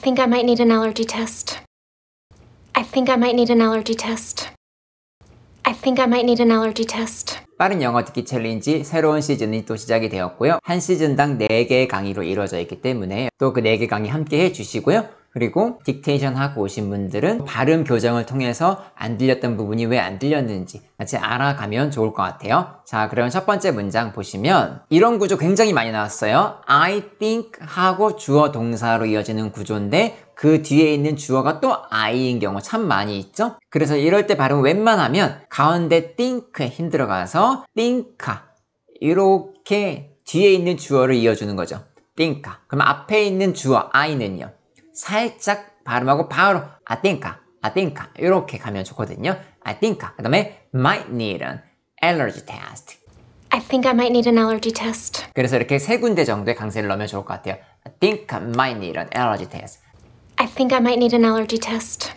think I might need an allergy test. I think I might need an allergy test. I think I might need an allergy test. 빠른 영어 듣기 챌린지 새로운 시즌이 또 시작이 되었고요. 한 시즌당 4개의 강의로 이루어져 있기 때문에 또 그 4개 강의 함께 해주시고요. 그리고 딕테이션 하고 오신 분들은 발음 교정을 통해서 안 들렸던 부분이 왜 안 들렸는지 같이 알아가면 좋을 것 같아요. 자, 그러면 첫 번째 문장 보시면 이런 구조 굉장히 많이 나왔어요. I think 하고 주어 동사로 이어지는 구조인데 그 뒤에 있는 주어가 또 I인 경우 참 많이 있죠. 그래서 이럴 때 발음 웬만하면 가운데 think에 힘들어가서 think 이렇게 뒤에 있는 주어를 이어주는 거죠. think 그럼 앞에 있는 주어 I는요. 살짝 발음하고 바로 I think, I think 이렇게 가면 좋거든요. I think. 그 다음에 might need an allergy test. I think I might need an allergy test. 그래서 이렇게 세 군데 정도의 강세를 넣으면 좋을 것 같아요. I think I might need an allergy test. I think I might need an allergy test.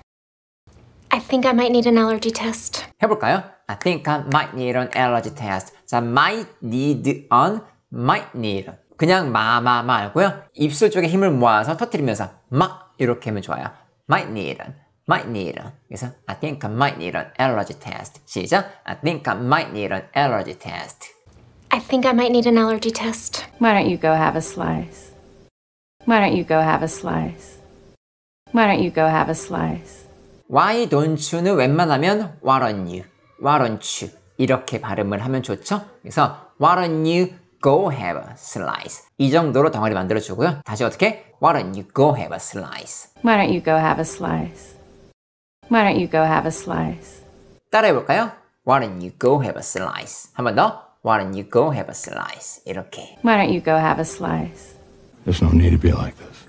I think I might need an allergy test. 해볼까요? I think I might need an allergy test. 자, might need an, might need an. 그냥 마마마 말고요. 입술 쪽에 힘을 모아서 터트리면서 막 이렇게 하면 좋아요. Might need an, might need an. 그래서 I think I might need an allergy test. 시작. I think I might need an allergy test. I think I might need an allergy test. Why don't you go have a slice? Why don't you go have a slice? Why don't you go have a slice? Why don't you는 웬만하면 why don't you, why don't you 이렇게 발음을 하면 좋죠? 그래서 why don't you go have a slice. 이 정도로 덩어리 만들어주고요. 다시 어떻게? Why don't you go have a slice? Why don't you go have a slice? Why don't you go have a slice? 따라해볼까요? Why don't you go have a slice? 한 번 더. Why don't you go have a slice? 이렇게. Why don't you go have a slice? There's no need to be like this.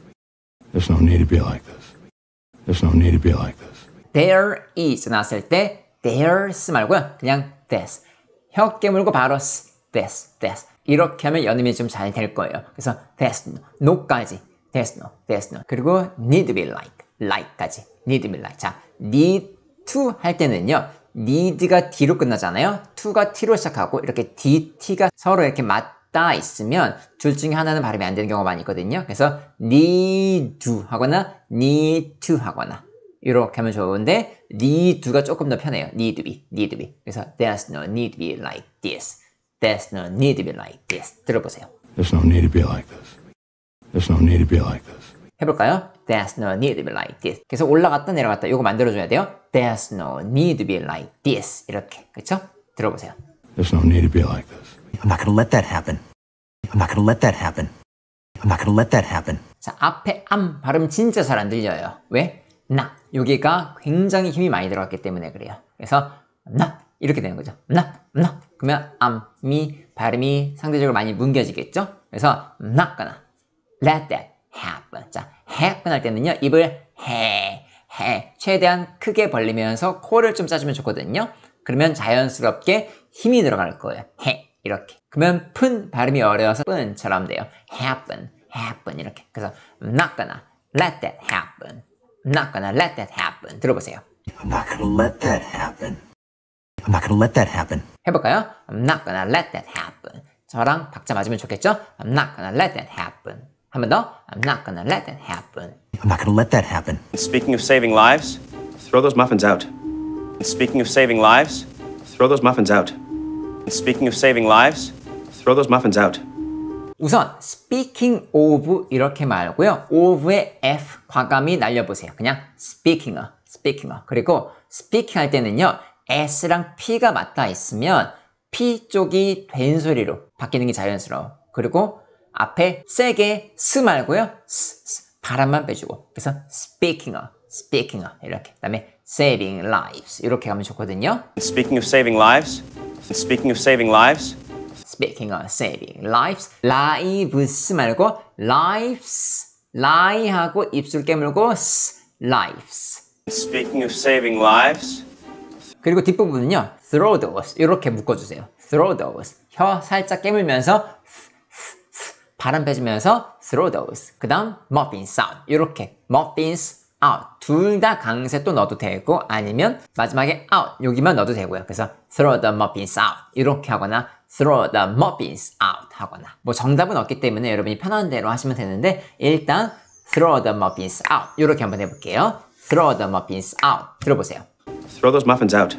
There's no need to be like this. There's no need to be like this. There is 나왔을 때 there's 말고요. 그냥 this. 혀 깨물고 바로 this, this. 이렇게 하면 연음이 좀 잘 될 거예요. 그래서 됐노, 노까지 됐노, 됐노. 그리고 need be like, like까지 need be like. 자, need to 할 때는요. need가 d로 끝나잖아요. to가 t로 시작하고 이렇게 dt가 서로 이렇게 맞닿아 있으면 둘 중에 하나는 발음이 안 되는 경우가 많이 있거든요. 그래서 need to 하거나 need to 하거나 이렇게 하면 좋은데 need가 조금 더 편해요. need be, need be. 그래서 there's no need be like this. There's no need to be like this. 들어보세요. There's no need to be like this. There's no need to be like this. 해볼까요? There's no need to be like this. 계속 올라갔다 내려갔다. 이거 만들어줘야 돼요. There's no need to be like this. 이렇게. 그렇죠? 들어보세요. There's no need to be like this. I'm not gonna let that happen. I'm not gonna let that happen. I'm not gonna let that happen. 자, 앞에 암 발음 진짜 잘 안 들려요. 왜? 나. 여기가 굉장히 힘이 많이 들어갔기 때문에 그래요. 그래서 나 이렇게 되는 거죠. 나, 나. 그러면 암미 발음이 상대적으로 많이 뭉개지겠죠? 그래서 I'm not gonna let that happen. 자, happen 할 때는요. 입을 해, 해. 최대한 크게 벌리면서 코를 좀 짜주면 좋거든요. 그러면 자연스럽게 힘이 들어갈 거예요. 해, 이렇게. 그러면 푼 발음이 어려워서 뿐처럼 돼요. happen, happen 이렇게. 그래서 I'm not gonna let that happen. I'm not gonna let that happen. 들어보세요. I'm not gonna let that happen. I'm not gonna let that happen. 해볼까요? I'm not gonna let that happen. 저랑 박자 맞으면 좋겠죠? I'm not gonna let that happen. 한 번 더. I'm not gonna let that happen. I'm not gonna let that happen. Speaking of saving lives, throw those muffins out. Speaking of saving lives, throw those muffins out. Speaking of saving lives, throw those muffins out. 우선 speaking of 이렇게 말고요. of의 f 과감히 날려보세요. 그냥 speaking of, speaking of. 그리고 speaking 할 때는요. S랑 P가 맞닿아 있으면 P 쪽이 된 소리로 바뀌는 게 자연스러워. 그리고 앞에 세게 스 말고요. 스, 스, 바람만 빼주고. 그래서 speaking of, speaking of 이렇게. 그다음에 saving lives 이렇게 가면 좋거든요. Speaking of saving lives. Speaking of saving lives. Speaking of saving lives. lives 말고 lives. lie 하고 입술 깨물고 s, lives. Speaking of saving lives. 그리고 뒷부분은요 throw those 이렇게 묶어주세요 throw those 혀 살짝 깨물면서 바람 빼주면서 throw those 그 다음 muffin s o u t 이렇게 muffins out 둘 다 강세 또 넣어도 되고 아니면 마지막에 out 여기만 넣어도 되고요 그래서 throw the muffins out 이렇게 하거나 throw the muffins out 하거나 뭐 정답은 없기 때문에 여러분이 편한 대로 하시면 되는데 일단 throw the muffins out 이렇게 한번 해볼게요 throw the muffins out 들어보세요 Throw those muffins out.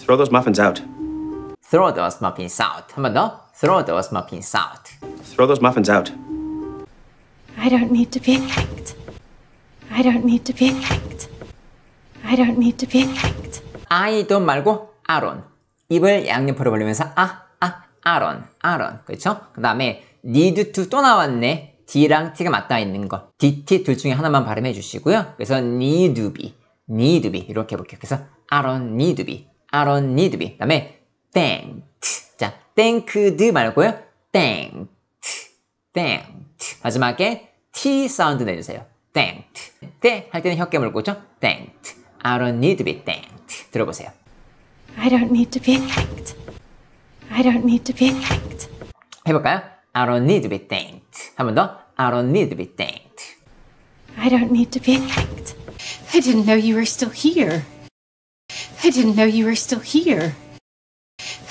Throw those muffins out. Throw those muffins out. 한번 더. Throw those muffins out. Throw those muffins out. I don't need to be thanked. I don't need to be thanked. I don't need to be thanked. I don't 말고 아론. 입을 양옆으로 벌리면서 아, 아, a 론 아론. 그렇죠? 그 다음에 need to 또 나왔네. D랑 T가 맞닿아 있는 거. DT 둘 중에 하나만 발음해 주시고요. 그래서 need to be. need be 이렇게 해볼게요. 그래서 I don't need be, I don't need be. 그다음에 t h a n k 자, thanked 말고요. thanked, thanked. 마지막에 t 사운드 내주세요. thanked. 때할 때는 혀 깨물고 죠 thanked. I don't need be thanked. 들어보세요. I don't need to be thanked. I don't need to be thanked. 해볼까요? I don't need to be thanked. 한 번 더. I don't need to be thanked. I don't need to be thanked. I didn't know you were still here. I didn't know you were still here.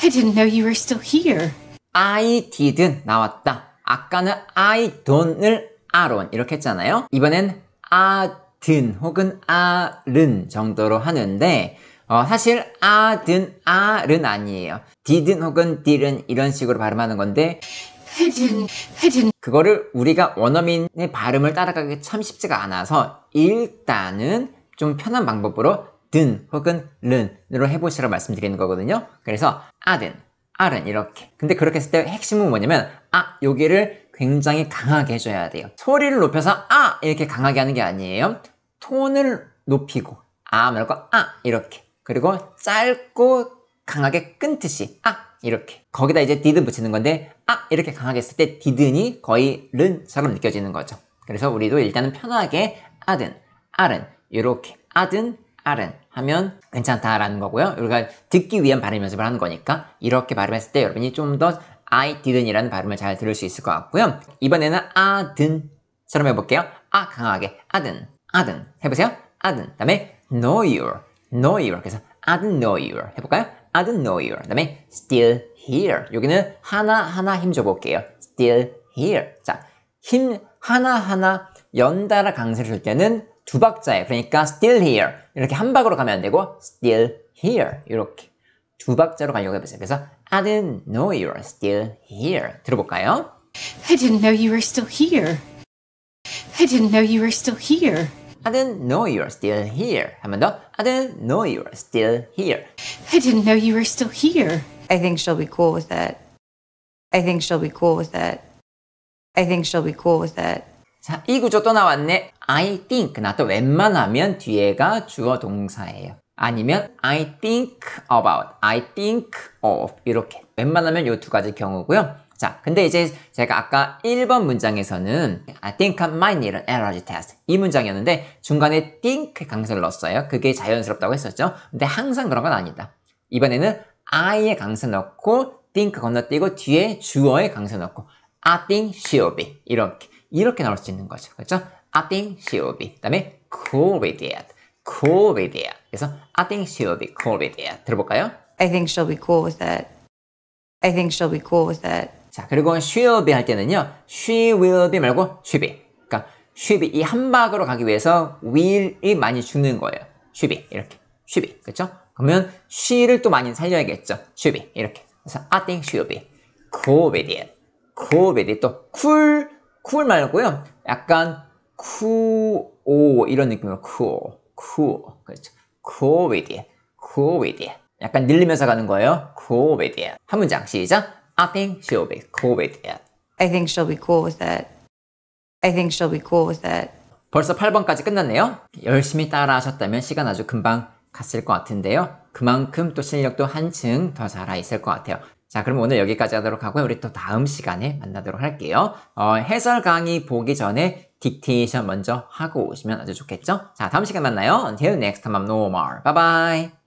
I didn't know you were still here. I did 나왔다. 아까는 I don't을 아론 이렇게 했잖아요. 이번엔 아든 혹은 아른 정도로 하는데 어, 사실 아든 아른 아니에요. did은 혹은 did은 이런 식으로 발음하는 건데 해진 해진 그거를 우리가 원어민의 발음을 따라가기 참 쉽지가 않아서 일단은 좀 편한 방법으로 든 혹은 른으로 해보시라고 말씀드리는 거거든요. 그래서 아든, 아른 이렇게. 근데 그렇게 했을 때 핵심은 뭐냐면 아 여기를 굉장히 강하게 해줘야 돼요. 소리를 높여서 아 이렇게 강하게 하는 게 아니에요. 톤을 높이고 아 말고 아 이렇게 그리고 짧고 강하게 끊듯이 아 이렇게 거기다 이제 디든 붙이는 건데 아 이렇게 강하게 했을 때 디든이 거의 른처럼 느껴지는 거죠 그래서 우리도 일단은 편하게 아든 아른 이렇게 아든 아른 하면 괜찮다라는 거고요. 우리가 듣기 위한 발음 연습을 하는 거니까 이렇게 발음했을 때 여러분이 좀 더 I didn't이라는 발음을 잘 들을 수 있을 것 같고요. 이번에는 아든처럼 해볼게요. 아 강하게 아든 아든 해보세요. 아든 그다음에 know y o u know your 그래서 아든 know y o u 해볼까요? 아든 know y o u 그다음에 still here 여기는 하나 하나 힘 줘볼게요. still here 자 힘 하나 하나 연달아 강세를 줄 때는 두 박자에 그러니까 still here 이렇게 한 박으로 가면 안 되고 still here 이렇게 두 박자로 가려고 해보세요. 그래서 I didn't know you were still here 들어볼까요? I didn't know you were still here. I didn't know you were still here. I didn't know you were still here. 한번 더. I didn't know you were still here. I didn't know you were still here. I think she'll be cool with that. I think she'll be cool with that. I think she'll be cool with that. 자, 이 구조 또 나왔네. I think 나도 웬만하면 뒤에가 주어 동사예요. 아니면 I think about, I think of 이렇게 웬만하면 이 두 가지 경우고요. 자, 근데 이제 제가 아까 1번 문장에서는 I think I might need an a l e r g y test 이 문장이었는데 중간에 think 강세를 넣었어요. 그게 자연스럽다고 했었죠. 근데 항상 그런 건 아니다. 이번에는 I에 강세 넣고 think 건너뛰고 뒤에 주어에 강세 넣고 I think she'll be 이렇게 이렇게 나올 수 있는 거죠. 그렇죠? I think she will be. 그다음에 cool with it. cool with it. 그래서 I think she will be cool with it. 들어볼까요? I think she'll be cool with it. I think she'll be cool with it. 자, 그리고 she'll be 할 때는요. she will be 말고 she be. 그러니까 she be 이 한박으로 가기 위해서 will이 많이 죽는 거예요. she be 이렇게. she be. 그렇죠? 그러면 she를 또 많이 살려야겠죠. she be 이렇게. 그래서 I think she'll be cool with it. cool with it. 또 cool cool 말고요. 약간 c 오 o 이런 느낌으로 c 오 o 오 그렇죠. c 오 o 디 w i 오 h 디 t 약간 늘리면서 가는 거예요. c 오 o 디 w 한 문장 시작. I think she'll be cool with it. I think she'll be cool with it. I think she'll be cool with it. 벌써 8번까지 끝났네요. 열심히 따라하셨다면 시간 아주 금방 갔을 것 같은데요. 그만큼 또 실력도 한층 더 살아있을 것 같아요. 자, 그럼 오늘 여기까지 하도록 하고요. 우리 또 다음 시간에 만나도록 할게요. 어, 해설 강의 보기 전에 디테이션 먼저 하고 오시면 아주 좋겠죠? 자, 다음 시간에 만나요. Until next time, I'm Normal. Bye bye.